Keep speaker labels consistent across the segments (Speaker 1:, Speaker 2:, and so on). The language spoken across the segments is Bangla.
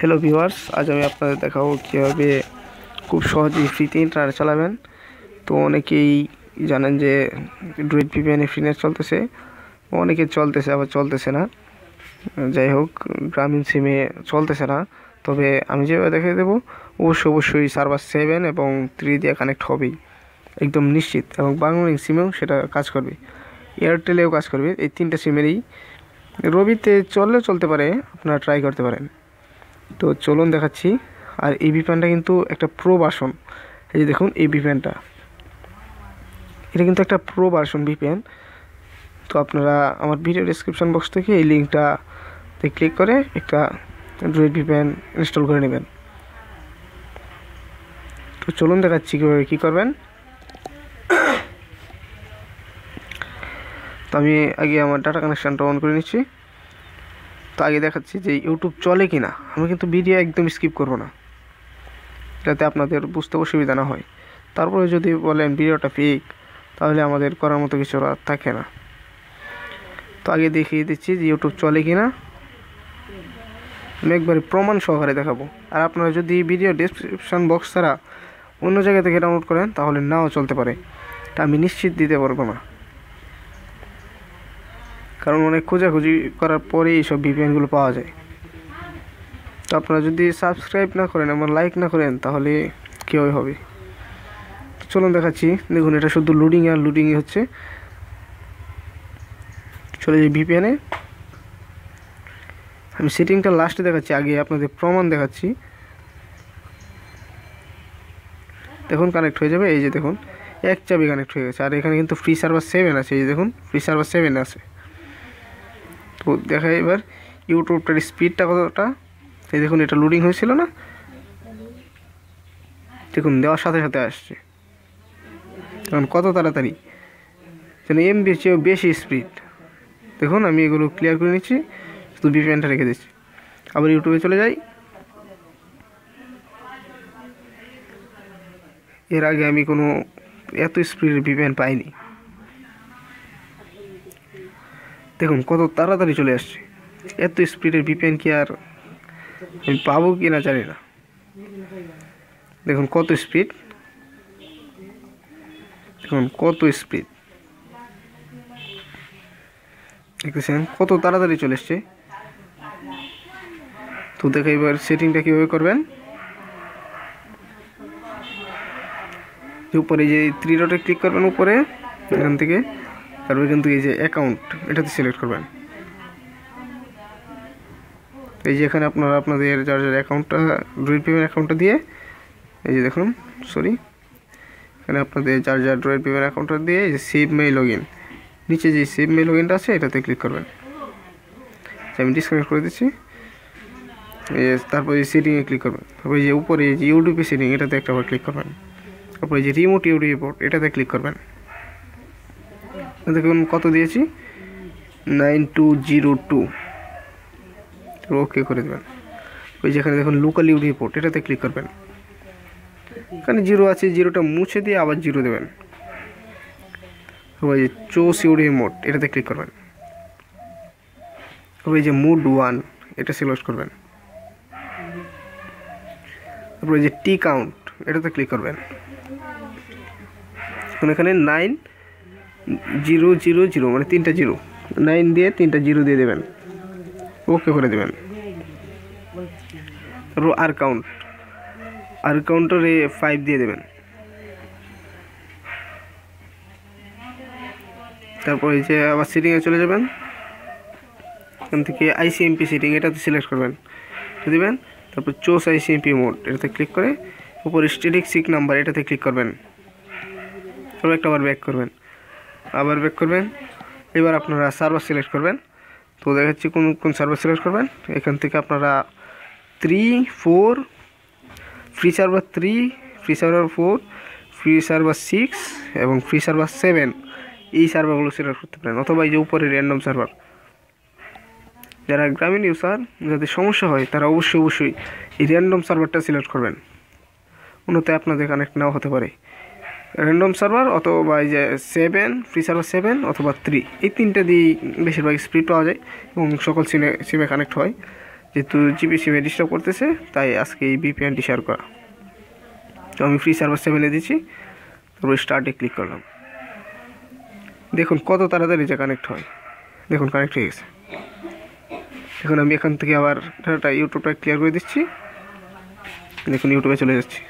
Speaker 1: হ্যালো ভিউয়ার্স আজ আমি আপনাদের দেখাবো কীভাবে খুব সহজেই ফ্রিতে ইন্টারনেট চালাবেন তো অনেকেই জানেন যে ডুয়েট ভিপিএনে ফ্রি নেট চলতেছে অনেকে চলতেছে আবার চলতেছে না যাই হোক গ্রামীণ সিমে চলতেছে না তবে আমি যেভাবে দেখে দেবো অবশ্যই অবশ্যই সার্ভার সেভেন এবং থ্রি দিয়ে কানেক্ট হবেই একদম নিশ্চিত এবং বাংলা সিমেও সেটা কাজ করবে এয়ারটেলেও কাজ করবে এই তিনটা সিমেরই রবিতে চললেও চলতে পারে আপনারা ট্রাই করতে পারেন তো চলুন দেখাচ্ছি আর এই বিপ্যানটা কিন্তু একটা প্রো বাসন এই যে দেখুন এই বিপ্যানটা এটা কিন্তু একটা প্রো ভার্সন ভিপিএন তো আপনারা আমার ভিডিও ডিসক্রিপশান বক্স থেকে এই লিঙ্কটাতে ক্লিক করে একটা অ্যান্ড্রয়েড ভিপিএন ইনস্টল করে নেবেন তো চলুন দেখাচ্ছি কীভাবে কী করবেন তো আমি আগে আমার ডাটা কানেকশানটা অন করে নিচ্ছি তো আগে দেখাচ্ছি যে ইউটিউব চলে কি না আমি কিন্তু ভিডিও একদম স্কিপ করব না যাতে আপনাদের বুঝতে অসুবিধা না হয় তারপরে যদি বলেন ভিডিওটা ফেক তাহলে আমাদের করার মতো কিছু আর থাকে না তো আগে দেখিয়ে দিচ্ছি যে ইউটিউব চলে কি না আমি একবারে প্রমাণ সহকারে দেখাবো আর আপনারা যদি ভিডিও ডিসক্রিপশান বক্স ছাড়া অন্য জায়গা থেকে ডাউনলোড করেন তাহলে নাও চলতে পারে তা আমি নিশ্চিত দিতে পারবো না কারণ অনেক খোঁজাখুঁজি করার পরে এইসব ভিপিএনগুলো পাওয়া যায় তো আপনারা যদি সাবস্ক্রাইব না করেন আমার লাইক না করেন তাহলে কীভাবে হবে চলুন দেখাচ্ছি দেখুন এটা শুধু লুডিং আর লুডিংই হচ্ছে চলে যাই ভিপিএনে আমি সেটিংটা লাস্টে দেখাচ্ছি আগে আপনাদের প্রমাণ দেখাচ্ছি দেখুন কানেক্ট হয়ে যাবে এই যে দেখুন এক চাবি কানেক্ট হয়ে গেছে আর এখানে কিন্তু ফ্রি সার্ভার সেভেন আছে এই যে দেখুন ফ্রি সার্ভার সেভেন আছে তো দেখাই এবার ইউটিউবটার স্পিডটা কতটা এই দেখুন এটা লোডিং হয়েছিল না দেখুন দেওয়ার সাথে সাথে আসছে এখন কত তাড়াতাড়ি যেন এমবি চেয়েও বেশি স্পিড দেখুন আমি এগুলো ক্লিয়ার করে নিচ্ছি শুধু বিপিএনটা রেখে দিচ্ছি আবার ইউটিউবে চলে যাই এর আগে আমি কোনো এত স্পিডের বিপিএন পাইনি দেখুন কত তাড়াতাড়ি চলে আসছে এত স্পিডের বিপিএন কি আর আমি পাবো কি না জানি না দেখুন কত স্পিড দেখুন কত স্পিড দেখতেছেন কত তাড়াতাড়ি চলে এসছে তো দেখে এবার সেটিংটা কীভাবে করবেন উপরে যে থ্রি ডটে ক্লিক করবেন উপরে এখান থেকে তারপরে কিন্তু এই যে অ্যাকাউন্ট এটাতে সিলেক্ট করবেন এই যে এখানে আপনারা আপনাদের যার যার অ্যাকাউন্টটা ড্রয়েড পেমেন্ট অ্যাকাউন্টটা দিয়ে এই যে দেখুন সরি এখানে আপনাদের যার যার ড্রয়েড পেমেন্ট অ্যাকাউন্টটা দিয়ে এই যে সেভ মেই লগ ইন নিচে যে সেভ মেই লগ ইনটা আছে এটাতে ক্লিক করবেন আমি ডিসকানেক্ট করে দিচ্ছি তারপর এই সেটিংয়ে ক্লিক করবেন তারপর এই যে উপরে যে ইউটিউবে সেটিং এটাতে একটাবার ক্লিক করবেন তারপর এই যে রিমোট ইউটিউব এটাতে ক্লিক করবেন দেখুন কত দিয়েছি nine two zero two okay করে দেবেন ওই যেখানে দেখুন লোকাল ইউ রিপোর্ট এটাতে ক্লিক করবেন এখানে জিরো আছে জিরোটা মুছে দিয়ে আবার জিরো দেবেন ওই যে চোস ইউডি রিমোট এটাতে ক্লিক করবেন ওই যে মুড ওয়ান এটা সিলেক্ট করবেন তারপরে যে টি কাউন্ট এটাতে ক্লিক করবেন এখানে নাইন জিরো জিরো জিরো মানে তিনটা জিরো নাইন দিয়ে তিনটা জিরো দিয়ে দেবেন ওকে করে দেবেন তারপর আর কাউন্ট আর কাউন্টারে ফাইভ দিয়ে দেবেন তারপর এই যে আবার সিটিংয়ে চলে যাবেন এখান থেকে আইসিএমপি সিটিং এটাতে সিলেক্ট করবেন দেবেন তারপর চোস আইসিএমপি মোড এটাতে ক্লিক করে উপর স্টেটিক সিক নাম্বার এটাতে ক্লিক করবেন তারপর একটা আবার ব্যাক করবেন আবার ব্যাক করবেন এবার আপনারা সার্ভার সিলেক্ট করবেন তো দেখাচ্ছি কোন কোন সার্ভার সিলেক্ট করবেন এখান থেকে আপনারা three four free server three free server four free server six এবং ফ্রি সার্ভার সেভেন এই সার্ভারগুলো সিলেক্ট করতে পারেন অথবা এই যে উপরে র্যান্ডম সার্ভার যারা গ্রামীণ ইউসার যাদের সমস্যা হয় তারা অবশ্যই অবশ্যই এই র্যান্ডম সার্ভারটা সিলেক্ট করবেন অন্যথায় আপনাদের কানেক্ট নাও হতে পারে র্যান্ডম সার্ভার অথবা এই যে সেভেন ফ্রি সার্ভার সেভেন অথবা থ্রি এই তিনটা দিয়েই বেশিরভাগ স্পিড পাওয়া যায় এবং সকল সিমে সিমে কানেক্ট হয় যেহেতু জিপি সিমে ডিস্টার্ব করতেছে তাই আজকে এই বিপিএনটি শেয়ার করা তো আমি ফ্রি সার্ভার সেভেনে দিচ্ছি তারপর স্টার্টে ক্লিক করলাম দেখুন কত তাড়াতাড়ি যে কানেক্ট হয় দেখুন কানেক্ট হয়ে গেছে এখন আমি এখান থেকে আবার ডাটাটা ইউটিউবটা ক্লিয়ার করে দিচ্ছি দেখুন ইউটিউবে চলে যাচ্ছি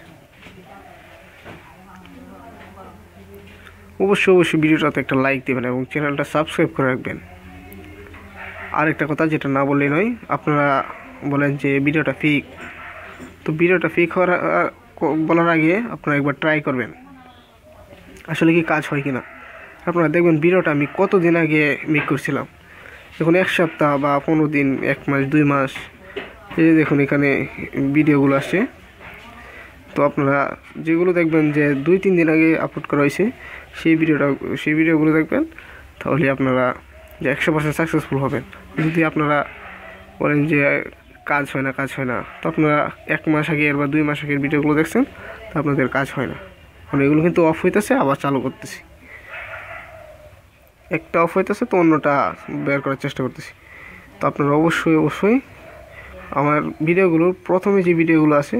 Speaker 1: অবশ্যই অবশ্যই ভিডিওটাতে একটা লাইক দেবেন এবং চ্যানেলটা সাবস্ক্রাইব করে রাখবেন আরেকটা কথা যেটা না বললেই নয় আপনারা বলেন যে ভিডিওটা ফিক তো ভিডিওটা ফিক হওয়ার বলার আগে আপনারা একবার ট্রাই করবেন আসলে কি কাজ হয় কি না আপনারা দেখবেন ভিডিওটা আমি কতদিন আগে মেক করছিলাম দেখুন এক সপ্তাহ বা পনেরো দিন এক মাস দুই মাস এই যে দেখুন এখানে ভিডিওগুলো আসে তো আপনারা যেগুলো দেখবেন যে দুই তিন দিন আগে আপলোড করা হয়েছে সেই ভিডিওটা সেই ভিডিওগুলো দেখবেন তাহলে আপনারা যে একশো পার্সেন্ট সাকসেসফুল হবেন যদি আপনারা বলেন যে কাজ হয় না কাজ হয় না তো আপনারা এক মাস আগের বা দুই মাস আগের ভিডিওগুলো দেখছেন তো আপনাদের কাজ হয় না মানে এগুলো কিন্তু অফ হইতেছে আবার চালু করতেছি একটা অফ হইতেছে তো অন্যটা বের করার চেষ্টা করতেছি তো আপনারা অবশ্যই অবশ্যই আমার ভিডিওগুলোর প্রথমে যে ভিডিওগুলো আছে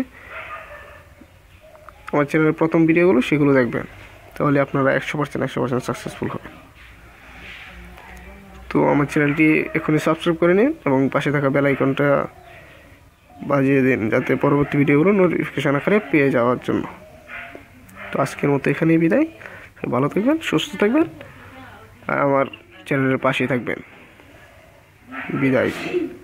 Speaker 1: আমার চ্যানেলের প্রথম ভিডিওগুলো সেগুলো দেখবেন তাহলে আপনারা একশো পার্সেন্ট একশো পার্সেন্ট সাকসেসফুল হবেন তো আমার চ্যানেলটি এখনই সাবস্ক্রাইব করে নিন এবং পাশে থাকা বেল আইকনটা বাজিয়ে দিন যাতে পরবর্তী ভিডিওগুলো নোটিফিকেশান আকারে পেয়ে যাওয়ার জন্য তো আজকের মতো এখানেই বিদায় ভালো থাকবেন সুস্থ থাকবেন আর আমার চ্যানেলের পাশেই থাকবেন বিদায়